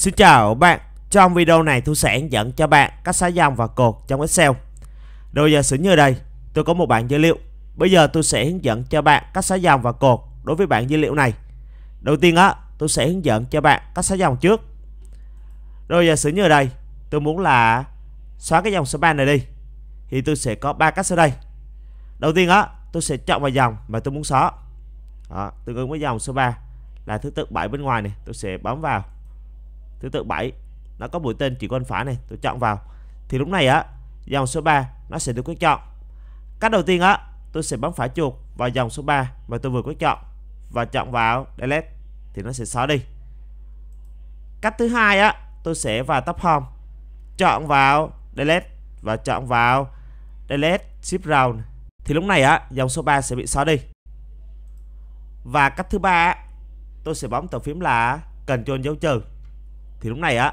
Xin chào các bạn, trong video này tôi sẽ hướng dẫn cho bạn cách xóa dòng và cột trong Excel. Đồ giờ sử như đây, tôi có một bảng dữ liệu. Bây giờ tôi sẽ hướng dẫn cho bạn cách xóa dòng và cột đối với bảng dữ liệu này. Đầu tiên á, tôi sẽ hướng dẫn cho bạn cách xóa dòng trước. Đồ giờ sử như đây, tôi muốn là xóa cái dòng số 3 này đi. Thì tôi sẽ có ba cách sau đây. Đầu tiên á, tôi sẽ chọn vào dòng mà tôi muốn xóa. Đó, tương ứng với dòng số 3 là thứ tự 7 bên ngoài này, tôi sẽ bấm vào thứ tự 7 nó có mũi tên chỉ con phá này tôi chọn vào thì lúc này á dòng số 3 nó sẽ được quyết chọn cách đầu tiên á tôi sẽ bấm phải chuột vào dòng số 3 mà tôi vừa quyết chọn và chọn vào delete thì nó sẽ xóa đi cách thứ hai á tôi sẽ vào top home chọn vào delete và chọn vào delete shift round thì lúc này á dòng số 3 sẽ bị xóa đi và cách thứ ba tôi sẽ bấm tờ phím là cần chôn dấu trừ thì lúc này á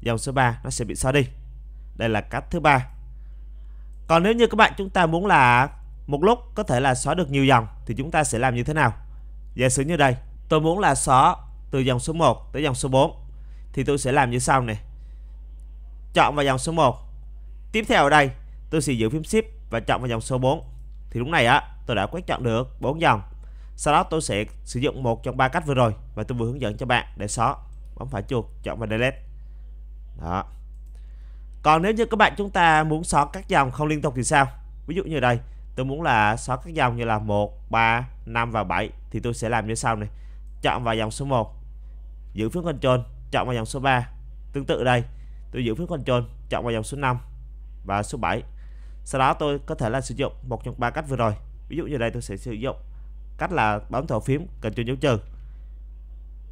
dòng số 3 nó sẽ bị xóa đi đây là cách thứ ba còn nếu như các bạn chúng ta muốn là một lúc có thể là xóa được nhiều dòng thì chúng ta sẽ làm như thế nào giả sử như đây tôi muốn là xóa từ dòng số 1 tới dòng số 4 thì tôi sẽ làm như sau này chọn vào dòng số 1 tiếp theo ở đây tôi sẽ giữ phím shift và chọn vào dòng số 4 thì lúc này á tôi đã quét chọn được 4 dòng sau đó tôi sẽ sử dụng một trong ba cách vừa rồi và tôi vừa hướng dẫn cho bạn để xóa bấm phải chuột chọn và delete đó còn nếu như các bạn chúng ta muốn xóa các dòng không liên tục thì sao ví dụ như đây tôi muốn là xóa các dòng như là 1 3 5 và 7 thì tôi sẽ làm như sau này chọn vào dòng số 1 giữ phím control chọn vào dòng số 3 tương tự đây tôi giữ phím control chọn vào dòng số 5 và số 7 sau đó tôi có thể là sử dụng một trong ba cách vừa rồi ví dụ như đây tôi sẽ sử dụng cách là bấm thổ phím cần chuông dấu trừ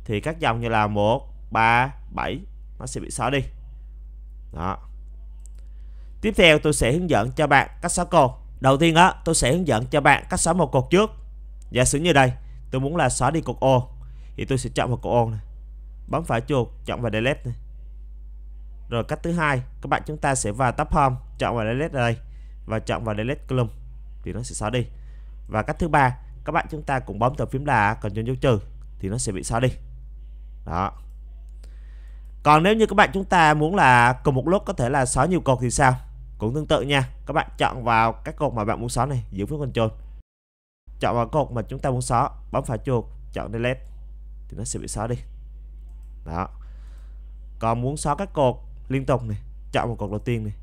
thì các dòng như là một 3 7 nó sẽ bị xóa đi đó tiếp theo tôi sẽ hướng dẫn cho bạn cách xóa cột đầu tiên á tôi sẽ hướng dẫn cho bạn cách xóa một cột trước giả sử như đây tôi muốn là xóa đi cột ô thì tôi sẽ chọn một cột ô này bấm phải chuột chọn vào delete này rồi cách thứ hai các bạn chúng ta sẽ vào tab home chọn vào delete ở đây và chọn vào delete column thì nó sẽ xóa đi và cách thứ ba các bạn chúng ta cũng bấm tờ phím là cần dấu trừ thì nó sẽ bị xóa đi đó còn nếu như các bạn chúng ta muốn là cùng một lúc có thể là xóa nhiều cột thì sao? Cũng tương tự nha, các bạn chọn vào các cột mà bạn muốn xóa này, giữ phím control. Chọn vào cột mà chúng ta muốn xóa, bấm phải chuột, chọn delete thì nó sẽ bị xóa đi. Đó. Còn muốn xóa các cột liên tục này, chọn một cột đầu tiên này,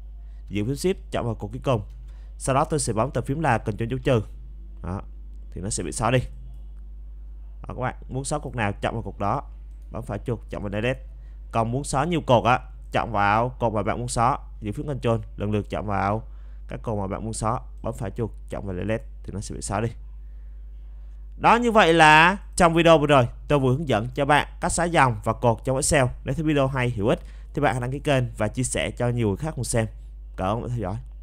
giữ phím shift, chọn vào cột cuối cùng. Sau đó tôi sẽ bấm tờ phím là control dấu trừ. Đó. Thì nó sẽ bị xóa đi. Đó, các bạn muốn xóa cột nào chọn vào cột đó, bấm phải chuột, chọn vào delete còn muốn xóa nhiều cột á chọn vào cột mà bạn muốn xóa giữ phím control lần lượt chọn vào các cột mà bạn muốn xóa bấm phải chuột chọn vào delete thì nó sẽ bị xóa đi đó như vậy là trong video vừa rồi tôi vừa hướng dẫn cho bạn cách xóa dòng và cột trong Excel. Nếu thấy video hay hữu ích thì bạn hãy đăng ký kênh và chia sẻ cho nhiều người khác cùng xem. Cảm ơn bạn theo dõi.